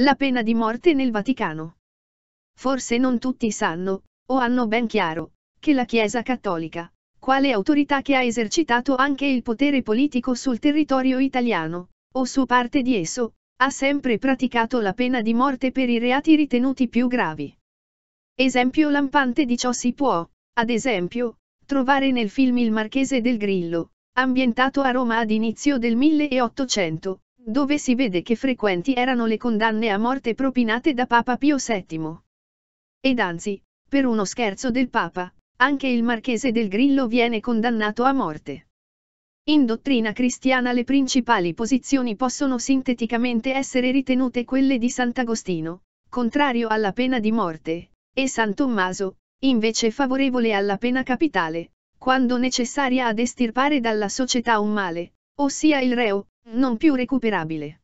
La pena di morte nel Vaticano. Forse non tutti sanno, o hanno ben chiaro, che la Chiesa Cattolica, quale autorità che ha esercitato anche il potere politico sul territorio italiano, o su parte di esso, ha sempre praticato la pena di morte per i reati ritenuti più gravi. Esempio lampante di ciò si può, ad esempio, trovare nel film Il Marchese del Grillo, ambientato a Roma ad inizio del 1800, dove si vede che frequenti erano le condanne a morte propinate da Papa Pio VII. Ed anzi, per uno scherzo del Papa, anche il marchese del Grillo viene condannato a morte. In dottrina cristiana le principali posizioni possono sinteticamente essere ritenute quelle di Sant'Agostino, contrario alla pena di morte, e San Tommaso, invece favorevole alla pena capitale, quando necessaria ad estirpare dalla società un male, ossia il reo, non più recuperabile.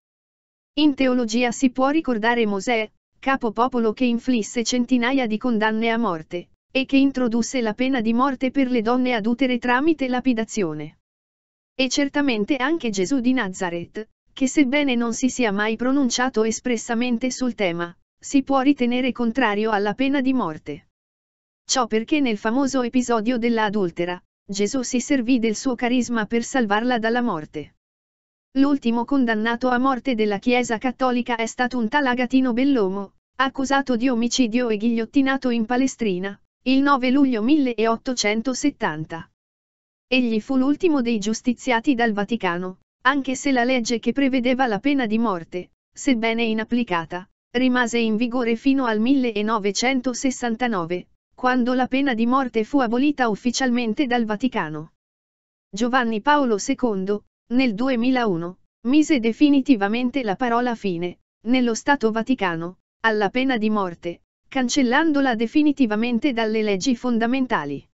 In teologia si può ricordare Mosè, capo popolo che inflisse centinaia di condanne a morte, e che introdusse la pena di morte per le donne adultere tramite lapidazione. E certamente anche Gesù di Nazareth, che sebbene non si sia mai pronunciato espressamente sul tema, si può ritenere contrario alla pena di morte. Ciò perché nel famoso episodio della adultera, Gesù si servì del suo carisma per salvarla dalla morte. L'ultimo condannato a morte della Chiesa Cattolica è stato un tal Agatino Bellomo, accusato di omicidio e ghigliottinato in Palestrina, il 9 luglio 1870. Egli fu l'ultimo dei giustiziati dal Vaticano, anche se la legge che prevedeva la pena di morte, sebbene inapplicata, rimase in vigore fino al 1969, quando la pena di morte fu abolita ufficialmente dal Vaticano. Giovanni Paolo II, nel 2001, mise definitivamente la parola fine, nello Stato Vaticano, alla pena di morte, cancellandola definitivamente dalle leggi fondamentali.